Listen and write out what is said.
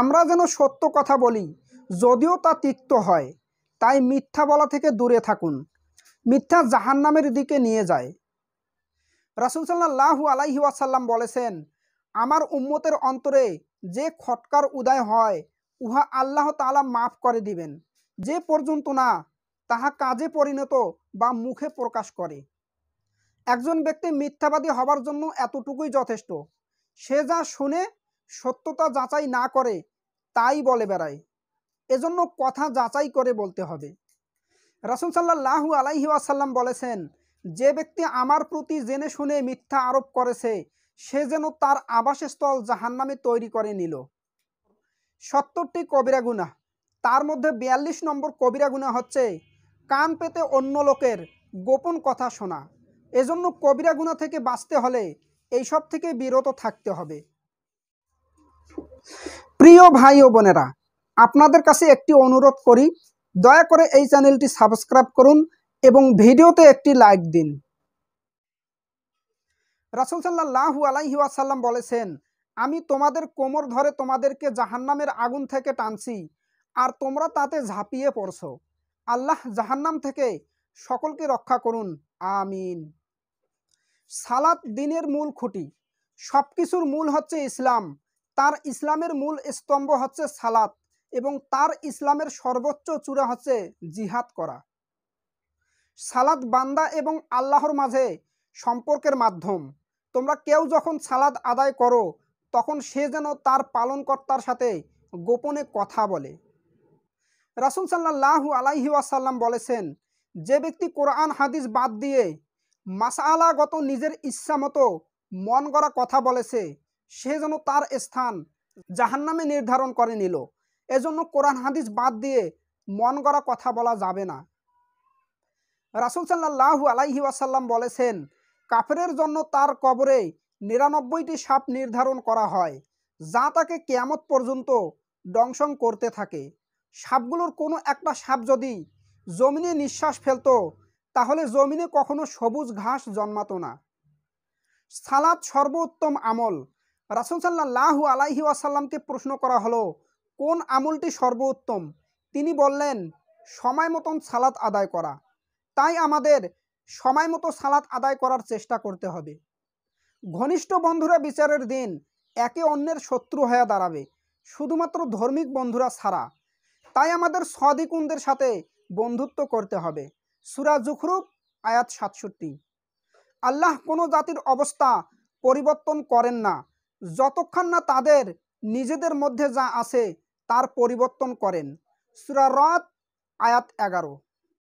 আমরা যেন সত্য কথা বলি যদিও তা তিক্ত হয় তাই মিথ্যা বলা থেকে দূরে থাকুন মিথ্যা জাহান্নামের দিকে নিয়ে যায় রাসুল সাল্লাহ আলাইহি ওয়াসাল্লাম বলেছেন আমার উম্মতের অন্তরে যে খটকার উদয় হয় উহা আল্লাহ তালা মাফ করে দিবেন যে পর্যন্ত না তাহা কাজে পরিণত বা মুখে প্রকাশ করে একজন ব্যক্তি মিথ্যাবাদী হবার জন্য এতটুকুই যথেষ্ট সে যা শুনে সত্যতা যাচাই না করে তাই বলে বেড়ায় এজন্য কথা যাচাই করে বলতে হবে রাসুল সাল্লাহ আলাইহি আসাল্লাম বলেছেন যে ব্যক্তি আমার প্রতি জেনে শুনে মিথ্যা আরোপ করেছে সে যেন তার আবাসস্থল জাহান্নামে তৈরি করে নিল সত্তরটি কবিরা গুণা তার মধ্যে বিয়াল্লিশ নম্বর কবিরা গুণা হচ্ছে কান পেতে অন্য লোকের গোপন কথা শোনা এজন্য কবিরা গুণা থেকে বাঁচতে হলে এইসব থেকে বিরত থাকতে হবে প্রিয় ভাই ও বোনেরা আপনাদের কাছে একটি অনুরোধ করি দয়া করে এই চ্যানেলটি সাবস্ক্রাইব করুন এবং ভিডিওতে একটি লাইক দিন রাসুল সাল্লাহ আলাইহি আসাল্লাম বলেছেন আমি তোমাদের কোমর ধরে তোমাদেরকে জাহান্নামের আগুন থেকে টানছি আর তোমরা তাতে ঝাঁপিয়ে পড়ছো আল্লাহ জাহান্নাম থেকে সকলকে রক্ষা করুন আমিন সালাত দিনের মূল খুঁটি সব কিছুর মূল হচ্ছে ইসলাম তার ইসলামের মূল স্তম্ভ হচ্ছে সালাত এবং তার ইসলামের সর্বোচ্চ চূড়া হচ্ছে জিহাদ করা সালাদ বান্দা এবং আল্লাহর মাঝে সম্পর্কের মাধ্যম তোমরা কেউ যখন সালাদ আদায় করো তখন সে যেন তার পালনকর্তার সাথে গোপনে কথা বলে রাসুল সাল্লাহ আলাইহি ওয়াসাল্লাম বলেছেন যে ব্যক্তি কোরআন হাদিস বাদ দিয়ে মাসালাগত নিজের ইচ্ছা মতো মন গড়া কথা বলেছে সে যেন তার স্থান জাহান্নামে নির্ধারণ করে নিল এজন্য কোরআন হাদিস বাদ দিয়ে মন গড়া কথা বলা যাবে না রাসুল সাল্লাহু আলাইহি ওয়াসাল্লাম বলেছেন কাফেরের জন্য তার কবরে নিরানব্বইটি সাপ নির্ধারণ করা হয় যা তাকে কেয়ামত পর্যন্ত দংশন করতে থাকে সাপগুলোর কোনো একটা সাপ যদি জমিনে নিঃশ্বাস ফেলত তাহলে জমিনে কখনো সবুজ ঘাস জন্মাত না সালাদ সর্বোত্তম আমল রাসুল সাল্লাহ আলাইহি আসাল্লামকে প্রশ্ন করা হলো কোন আমলটি সর্বোত্তম তিনি বললেন সময় মতন সালাত আদায় করা তাই আমাদের সময় মতো সালাত আদায় করার চেষ্টা করতে হবে ঘনিষ্ঠ বন্ধুরা বিচারের দিন একে অন্যের শত্রু হয়ে দাঁড়াবে শুধুমাত্র ধর্মিক বন্ধুরা ছাড়া তাই আমাদের সদিকুনদের সাথে বন্ধুত্ব করতে হবে সুরা জুখরুপ আয়াত সাতষট্টি আল্লাহ কোনো জাতির অবস্থা পরিবর্তন করেন না যতক্ষণ না তাদের নিজেদের মধ্যে যা আছে তার পরিবর্তন করেন সুরারত আয়াত এগারো